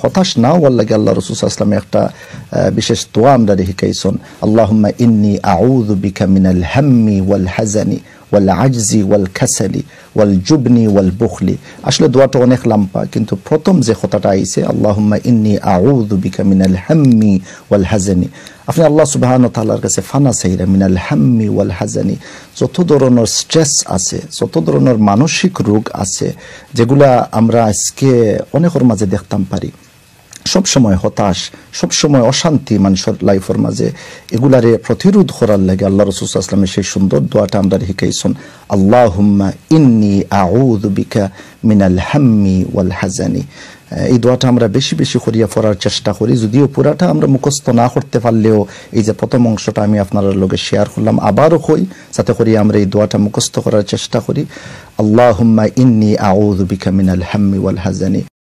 হতাশ না হওয়ার লাগে আল্লাহ রসুল আসলামে একটা বিশেষ দোয়া আমরা রেখে আল্লাহুম্মা ইন্নি আউযু বিকা মিনাল হাম্মি ওয়াল হাজানি ওয়াল আজজি ওয়াল খাসালি ওয়াল জুবনি ওয়াল বুখলি আসলে দোয়াটা অনেক লাম্পা কিন্তু প্রথম যে কথাটা আইছে আল্লাহম্মা ইন্নি আউযু বিকা মিনাল হাম্মি ওয়াল হাজানি আপনি আল্লাহ সুবাহান তাল্লার কাছে ফানা সাইরা মিনাল হাম্মি ওয়াল হাজানি যত ধরনের স্ট্রেস আছে যত ধরনের মানসিক রোগ আছে যেগুলা আমরা আজকে অনেকের মাঝে দেখতাম পারি সবসময় হতাশ সবসময় অশান্তি মানুষের লাইফের মাঝে এগুলারে প্রতিরোধ করার লাগে আল্লাহ আসলামের সেই সুন্দর দোয়াটা আমরা শিখাইছেন আল্লাহ হুম্মা ইন্নি আউদ মিনাল হাম্মি ওয়াল হাজানি এই দোয়াটা আমরা বেশি বেশি করিয়া পড়ার চেষ্টা করি যদিও পুরাটা আমরা মুখস্থ না করতে পারলেও এই যে প্রথম অংশটা আমি আপনার লগে শেয়ার করলাম আবারও হই যাতে করি আমরা এই দোয়াটা মুখস্থ করার চেষ্টা করি আল্লাহ হুম্মা ইন্নি আউদ বিকা মিনাল হাম্মি ওয়াল হাজানি